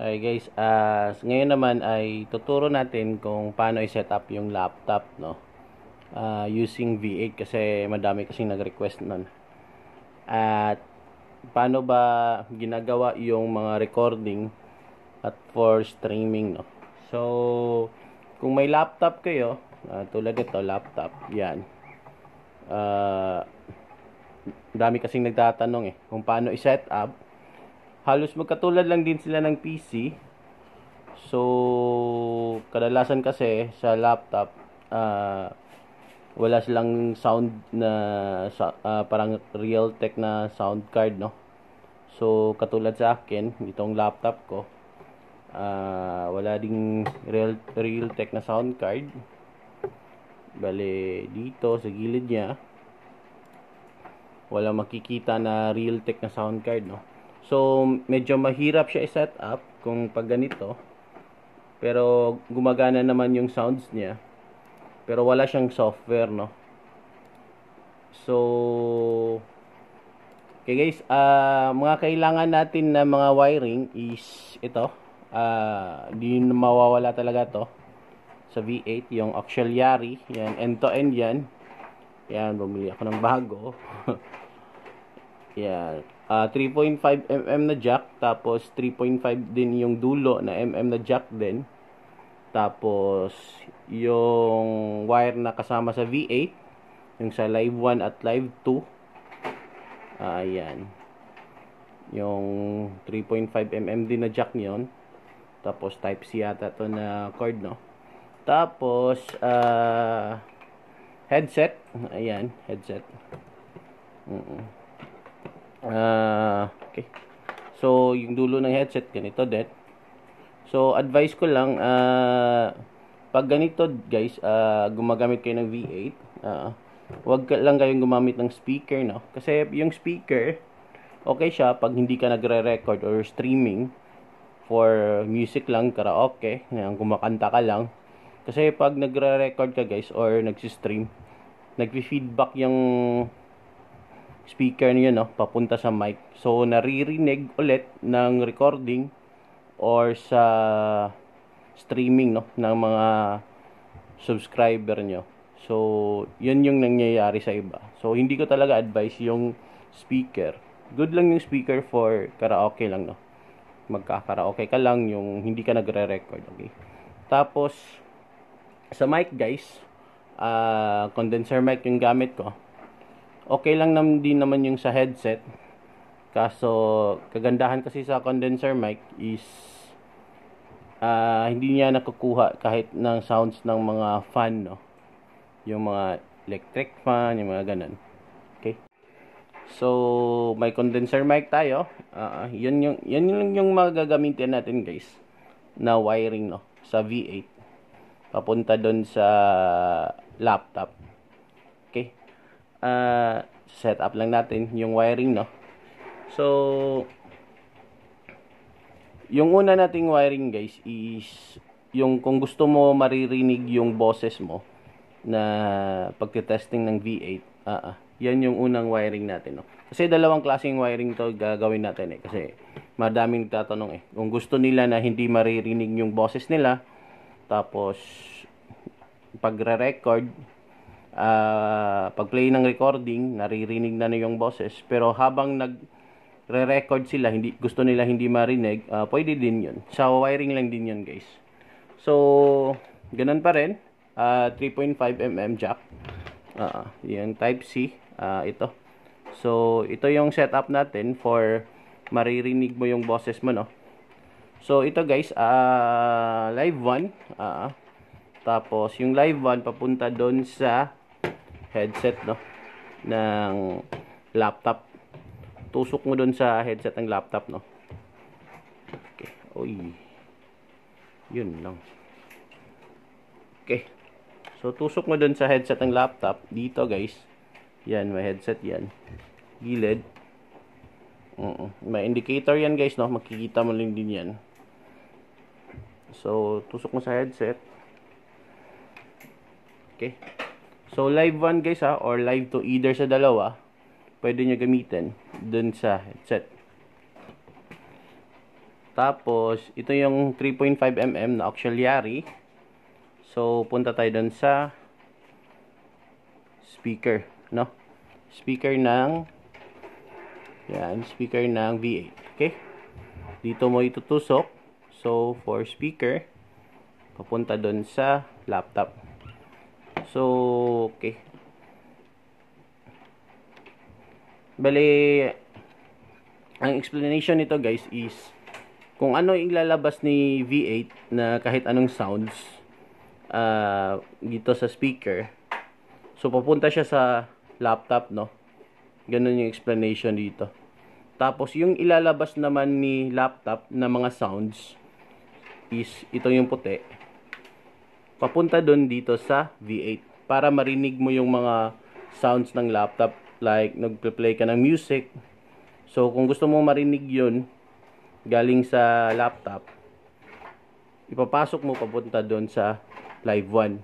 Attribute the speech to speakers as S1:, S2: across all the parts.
S1: Ay guys, uh, ngayon naman ay tuturo natin kung paano i-set up yung laptop no. Uh, using V8 kasi madami kasi nag-request noon. At paano ba ginagawa yung mga recording at for streaming no. So kung may laptop kayo, uh, tulad ito laptop, 'yan. Uh, ang dami kasing nagtatanong eh kung paano i-set up. Halos magkatulad lang din sila ng PC. So, kadalasan kasi sa laptop, uh, wala silang sound na uh, parang Realtek na sound card, no? So, katulad sa akin, itong laptop ko, uh, wala ding real, Realtek na sound card. Bale, dito sa gilid niya, wala makikita na real tech na sound card no so medyo mahirap siya i-set up kung pag ganito pero gumagana naman yung sounds niya pero wala siyang software no so okay guys uh, mga kailangan natin na mga wiring is ito uh, di mawawala talaga to sa V8 yung auxiliary yan end to end yan yan bumili ako ng bago Yan. Uh, 3.5 mm na jack, tapos 3.5 din yung dulo na mm na jack din. Tapos, yung wire na kasama sa V8, yung sa live 1 at live 2. Uh, ah, ayan. Yung 3.5 mm din na jack niyon. Tapos, type C yata to na cord, no? Tapos, uh, headset. Ayan, headset. Mm -mm. Uh, okay. So, yung dulo ng headset, ganito din. So, advice ko lang, uh, pag ganito guys, uh, gumagamit kayo ng V8, uh, wag lang kayong gumamit ng speaker, no? Kasi yung speaker, okay siya pag hindi ka nagre-record or streaming for music lang, karaoke, yung kumakanta ka lang. Kasi pag nagre-record ka guys or nagsi-stream, nagfi-feedback yung speaker niya no papunta sa mic so naririnig ulit ng recording or sa streaming no ng mga subscriber niyo so yun yung nangyayari sa iba so hindi ko talaga advice yung speaker good lang yung speaker for karaoke lang no magkakaraoke ka lang yung hindi ka nagre-record okay tapos sa mic guys uh, condenser mic yung gamit ko okay lang naman din naman yung sa headset. Kaso, kagandahan kasi sa condenser mic is uh, hindi niya nakukuha kahit ng sounds ng mga fan, no? Yung mga electric fan, yung mga ganun. Okay? So, may condenser mic tayo. Uh, yun, yung, yun yung, yung magagamitin natin, guys, na wiring, no? Sa V8. Papunta doon sa laptop uh, set up lang natin yung wiring no so yung una nating wiring guys is yung kung gusto mo maririnig yung boses mo na pagte-testing ng V8 uh, uh, yan yung unang wiring natin no kasi dalawang klaseng wiring to gagawin natin eh kasi madaming nagtatanong eh kung gusto nila na hindi maririnig yung boses nila tapos pagre-record uh, pag-play ng recording, naririnig na na yung boses. Pero habang nag re-record sila, hindi, gusto nila hindi marinig, uh, pwede din yun. Sa wiring lang din yun, guys. So, ganun pa rin. Uh, ah, 3.5mm jack. Uh, yung Type-C. Uh, ito. So, ito yung setup natin for maririnig mo yung boses mo, no? So, ito guys, uh, live 1. Uh, tapos, yung live 1 papunta doon sa headset no ng laptop tusok mo dun sa headset ng laptop no okay oy yun lang okay so tusok mo dun sa headset ng laptop dito guys yan may headset yan gilid uh -uh. may indicator yan guys no makikita mo lang din yan so tusok mo sa headset okay So, live 1 guys ha, ah, or live 2, either sa dalawa, pwede nyo gamitin dun sa headset. Tapos, ito yung 3.5mm na auxiliary. So, punta tayo dun sa speaker, no? Speaker ng yan, speaker ng V8. Okay? Dito mo itutusok. So, for speaker, papunta doon sa laptop. So, okay. Bali, ang explanation nito guys is kung ano yung lalabas ni V8 na kahit anong sounds uh, dito sa speaker. So, papunta siya sa laptop, no? Ganun yung explanation dito. Tapos, yung ilalabas naman ni laptop na mga sounds is ito yung puti papunta doon dito sa V8 para marinig mo yung mga sounds ng laptop like nagpe-play ka ng music. So kung gusto mo marinig 'yon galing sa laptop, ipapasok mo papunta doon sa Live 1.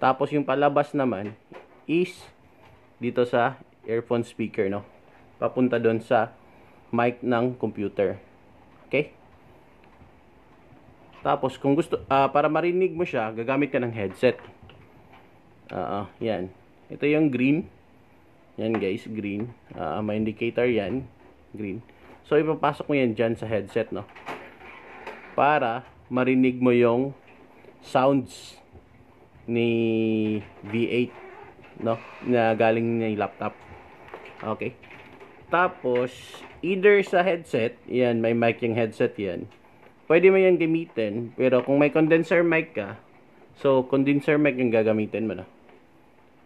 S1: Tapos yung palabas naman is dito sa earphone speaker no. Papunta doon sa mic ng computer. Okay? Tapos kung gusto uh, para marinig mo siya, gagamit ka ng headset. Oo, uh, ah, ah, yan. Ito yung green. Yan guys, green. Uh, may indicator yan, green. So ipapasok mo yan diyan sa headset, no. Para marinig mo yung sounds ni V8 no na galing ng laptop. Okay. Tapos either sa headset, yan may mic yung headset yan pwede mo yan gamitin. Pero kung may condenser mic ka, so condenser mic yung gagamitin mo na.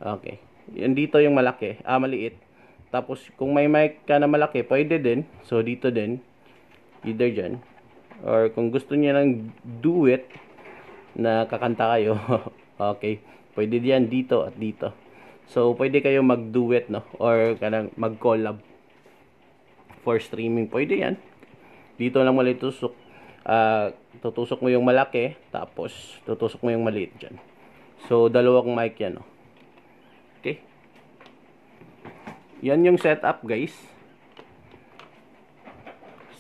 S1: Okay. Yan dito yung malaki. Ah, maliit. Tapos kung may mic ka na malaki, pwede din. So dito din. Either dyan. Or kung gusto niya lang do it, na kakanta kayo. okay. Pwede diyan dito at dito. So, pwede kayo mag-duet, no? Or kanang mag-collab for streaming. Pwede yan. Dito lang ulit tusok uh, tutusok mo yung malaki, tapos tutusok mo yung maliit dyan. So, dalawang mic yan, oh. Okay? Yan yung setup, guys.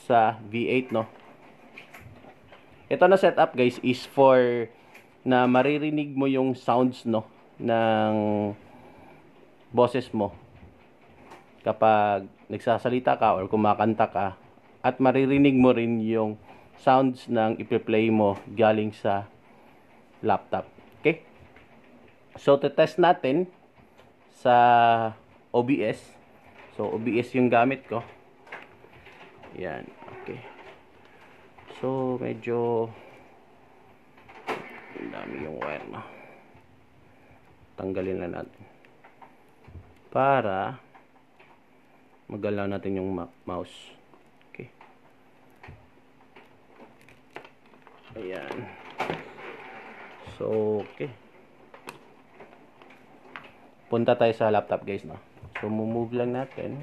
S1: Sa V8, no? Ito na setup, guys, is for na maririnig mo yung sounds, no? Ng boses mo. Kapag nagsasalita ka or kumakanta ka at maririnig mo rin yung sounds ng ipe-play mo galing sa laptop. Okay? So, te-test natin sa OBS. So, OBS yung gamit ko. Yan. Okay. So, medyo dami yung wire na. Tanggalin na natin. Para magalaw natin yung mouse. Ayan. So, okay. Punta tayo sa laptop guys, no? So, move lang natin.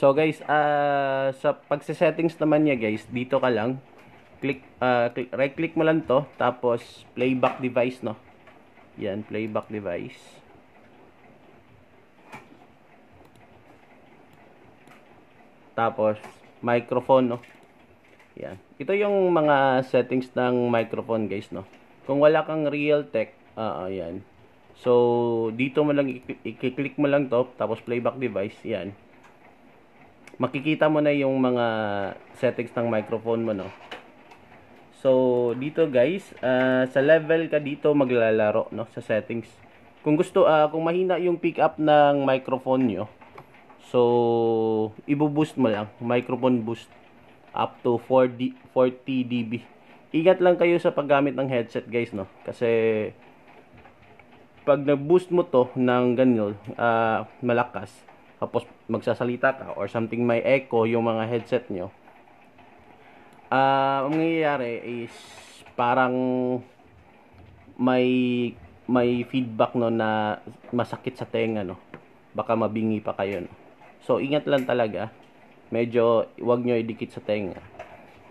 S1: So guys, uh, sa pagse-settings naman niya guys, dito ka lang. Click, uh, click, right click mo lang to. Tapos playback device no. Yan, playback device. Tapos microphone no. Yan. Ito yung mga settings ng microphone guys no. Kung wala kang Realtek, uh, ayan. So dito mo lang i-click mo lang to tapos playback device, yan makikita mo na yung mga settings ng microphone mo, no? So, dito guys, uh, sa level ka dito maglalaro, no? Sa settings. Kung gusto, uh, kung mahina yung pick up ng microphone nyo, so, ibo-boost mo lang. Microphone boost up to 40, 40 dB. Ingat lang kayo sa paggamit ng headset guys, no? Kasi, pag nag-boost mo to ng ganyan, uh, malakas, tapos magsasalita ka or something may echo yung mga headset nyo, uh, ang nangyayari is parang may may feedback no na masakit sa tenga no. Baka mabingi pa kayo no. So ingat lang talaga. Medyo wag nyo idikit sa tenga.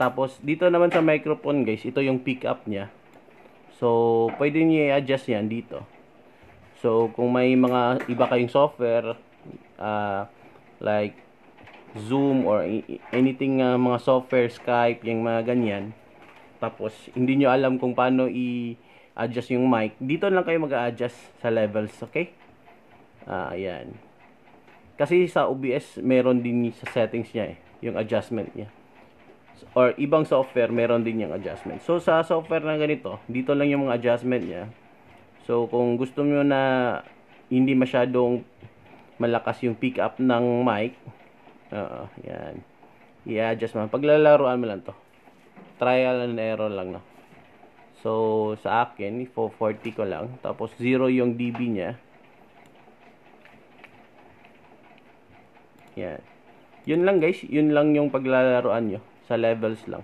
S1: Tapos dito naman sa microphone guys, ito yung pick up niya. So pwede niyo i-adjust 'yan dito. So kung may mga iba kayong software uh, like Zoom or anything uh, mga software, Skype, yung mga ganyan. Tapos, hindi nyo alam kung paano i-adjust yung mic. Dito lang kayo mag-adjust sa levels, okay? Uh, ayan. Kasi sa OBS, meron din sa settings niya eh, yung adjustment niya. Or ibang software, meron din yung adjustment. So, sa software na ganito, dito lang yung mga adjustment niya. So, kung gusto nyo na hindi masyadong malakas yung pick up ng mic. Oo, yan. I-adjust mo. Paglalaroan mo lang to. Trial and error lang, no? So, sa akin, 440 ko lang. Tapos, 0 yung dB niya. Yan. Yun lang, guys. Yun lang yung paglalaroan nyo. Sa levels lang.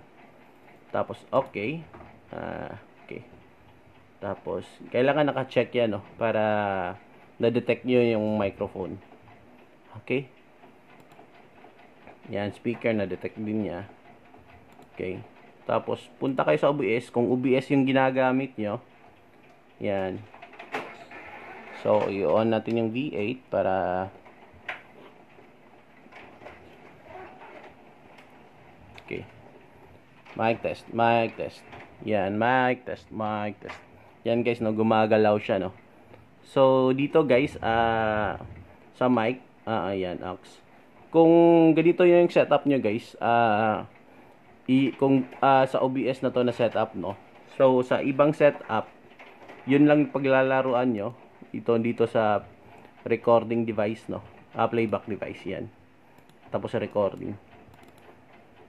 S1: Tapos, okay. Ah, okay. Tapos, kailangan naka-check yan, no? Para na-detect nyo yung microphone. Okay? Yan, speaker na-detect din niya. Okay? Tapos, punta kayo sa OBS. Kung OBS yung ginagamit nyo, yan. So, i-on natin yung V8 para Okay. Mic test, mic test. Yan, mic test, mic test. Yan guys, no, gumagalaw siya, no. So, dito guys, uh, sa mic, uh, ayan, aux. Kung ganito yung setup nyo guys, uh, i kung uh, sa OBS na to na setup, no? So, sa ibang setup, yun lang paglalaruan nyo. Ito dito sa recording device, no? Uh, playback device, yan. Tapos sa recording.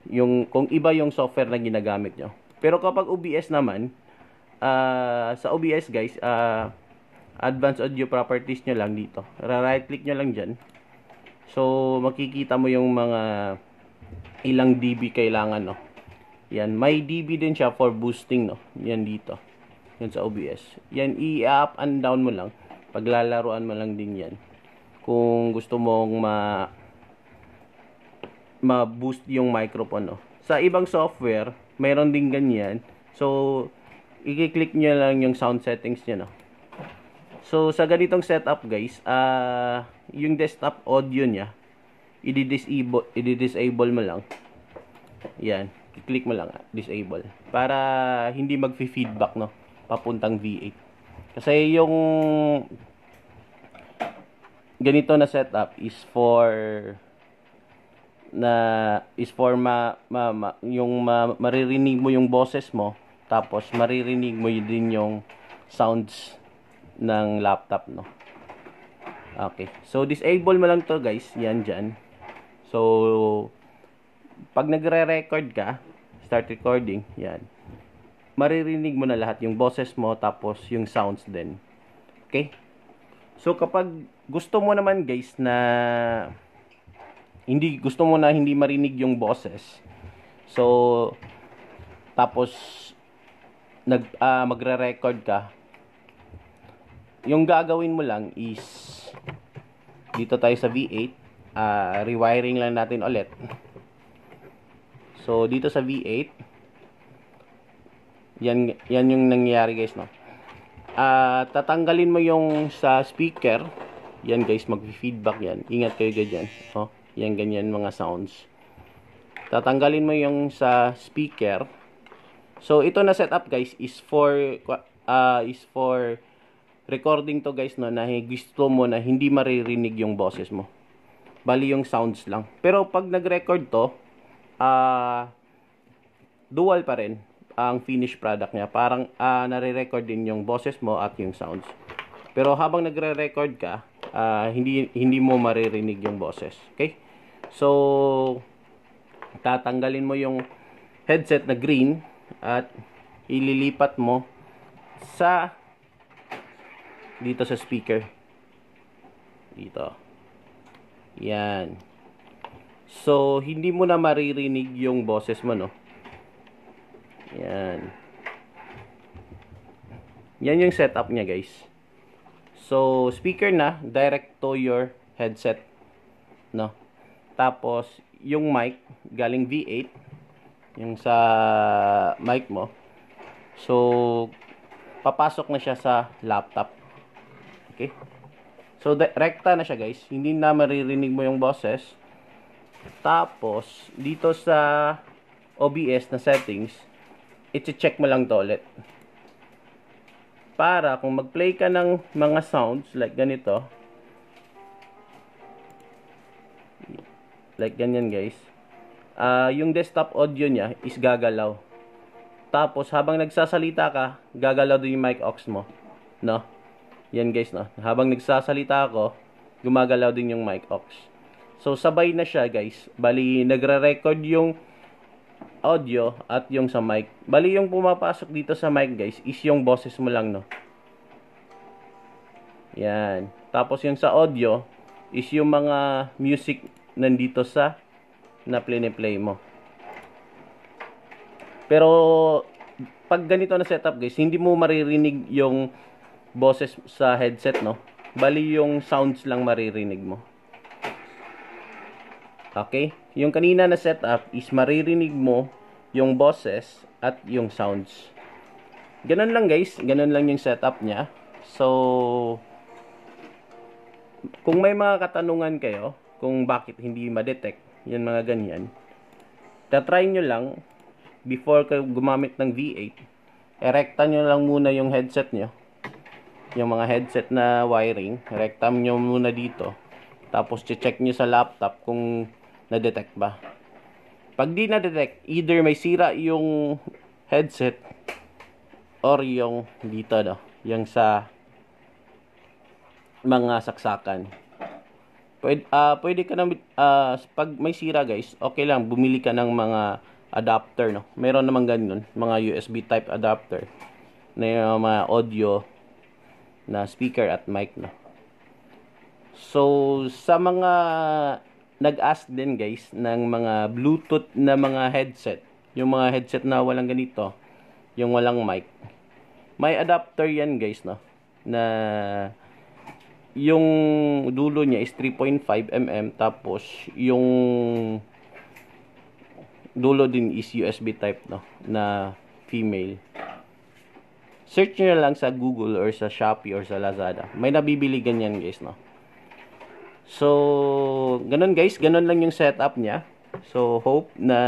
S1: Yung, kung iba yung software na ginagamit nyo. Pero kapag OBS naman, uh, sa OBS guys, ah, uh, advanced audio properties nyo lang dito. right click nyo lang dyan. So, makikita mo yung mga ilang dB kailangan, no? Yan, may dB din siya for boosting, no? Yan dito. Yan sa OBS. Yan, i-up and down mo lang. Paglalaruan mo lang din yan. Kung gusto mong ma ma-boost yung microphone, no? Sa ibang software, mayroon din ganyan. So, i-click nyo lang yung sound settings nyo, no? So, sa ganitong setup guys, uh, yung desktop audio niya, i-disable, i-disable mo lang. Yan. I-click mo lang, disable. Para hindi mag-feedback, no? Papuntang V8. Kasi yung ganito na setup is for na is for ma, ma, ma yung ma, maririnig mo yung boses mo tapos maririnig mo din yung sounds ng laptop, no? Okay. So, disable mo lang to guys. Yan dyan. So, pag nagre-record ka, start recording, yan. Maririnig mo na lahat yung boses mo, tapos yung sounds din. Okay? So, kapag gusto mo naman guys na hindi gusto mo na hindi marinig yung boses. So tapos nag uh, magre-record ka, yung gagawin mo lang is dito tayo sa V8 uh, ah, rewiring lang natin ulit so dito sa V8 yan, yan yung nangyayari guys no uh, tatanggalin mo yung sa speaker yan guys mag-feedback yan ingat kayo ganyan oh, yan ganyan mga sounds tatanggalin mo yung sa speaker so ito na setup guys is for uh, is for recording to guys no, na gusto mo na hindi maririnig yung boses mo. Bali yung sounds lang. Pero pag nag-record to, uh, dual pa rin ang finished product niya. Parang uh, nare-record din yung boses mo at yung sounds. Pero habang nagre-record ka, uh, hindi hindi mo maririnig yung boses. Okay? So tatanggalin mo yung headset na green at ililipat mo sa dito sa speaker. Dito. Yan. So, hindi mo na maririnig yung boses mo, no? Yan. Yan yung setup niya, guys. So, speaker na, direct to your headset, no? Tapos, yung mic, galing V8, yung sa mic mo. So, papasok na siya sa laptop. Okay? So, de- rekta na siya guys. Hindi na maririnig mo yung boses. Tapos, dito sa OBS na settings, iti-check mo lang to ulit. Para kung mag-play ka ng mga sounds like ganito, like ganyan guys, uh, yung desktop audio niya is gagalaw. Tapos, habang nagsasalita ka, gagalaw din yung mic aux mo. No? Yan guys, no? Habang nagsasalita ako, gumagalaw din yung mic aux. So, sabay na siya guys. Bali, nagre-record yung audio at yung sa mic. Bali, yung pumapasok dito sa mic guys is yung boses mo lang, no? Yan. Tapos yung sa audio is yung mga music nandito sa na play mo. Pero, pag ganito na setup guys, hindi mo maririnig yung boses sa headset, no? Bali yung sounds lang maririnig mo. Okay? Yung kanina na setup is maririnig mo yung boses at yung sounds. Ganun lang guys, ganun lang yung setup niya. So, kung may mga katanungan kayo, kung bakit hindi ma-detect, yan mga ganyan, tatry nyo lang, before kayo gumamit ng V8, erekta nyo lang muna yung headset nyo, yung mga headset na wiring, rectam nyo muna dito. Tapos check nyo sa laptop kung na-detect ba. Pag di na-detect, either may sira yung headset or yung dito no, yung sa mga saksakan. Pwede, uh, ah, pwede ka na, uh, ah, pag may sira guys, okay lang, bumili ka ng mga adapter no. Meron naman ganun, mga USB type adapter na yung mga audio na speaker at mic no. So sa mga nag-ask din guys ng mga Bluetooth na mga headset, yung mga headset na walang ganito, yung walang mic. May adapter yan guys no na yung dulo niya is 3.5 mm tapos yung dulo din is USB type no na female Search nyo lang sa Google or sa Shopee or sa Lazada. May nabibili ganyan guys, no? So, ganun guys. Ganun lang yung setup niya. So, hope na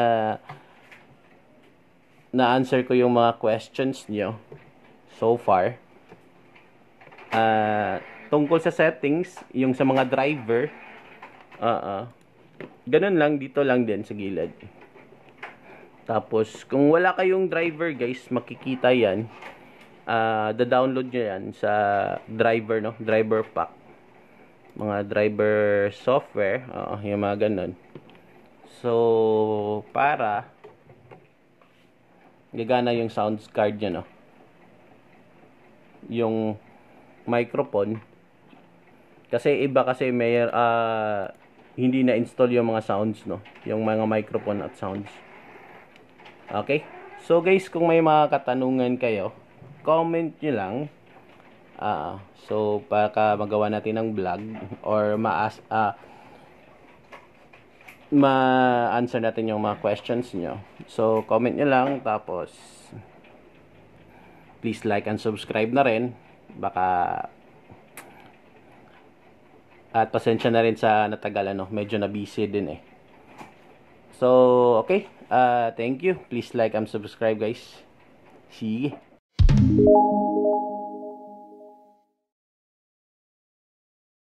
S1: na-answer ko yung mga questions nyo so far. Uh, tungkol sa settings, yung sa mga driver, uh -uh. ganun lang, dito lang din sa gilid. Tapos, kung wala kayong driver guys, makikita yan uh, da-download nyo yan sa driver, no? Driver pack. Mga driver software. Oo, uh, yung mga ganun. So, para gagana yung sounds card nyo, no? Yung microphone. Kasi iba kasi may uh, hindi na-install yung mga sounds, no? Yung mga microphone at sounds. Okay? So, guys, kung may mga katanungan kayo, comment nyo lang. Uh, so, para magawa natin ng vlog or maas, uh, ma-answer natin yung mga questions nyo. So, comment nyo lang. Tapos, please like and subscribe na rin. Baka, at pasensya na rin sa natagal no? Medyo na busy din eh. So, okay. Uh, thank you. Please like and subscribe, guys. See you. you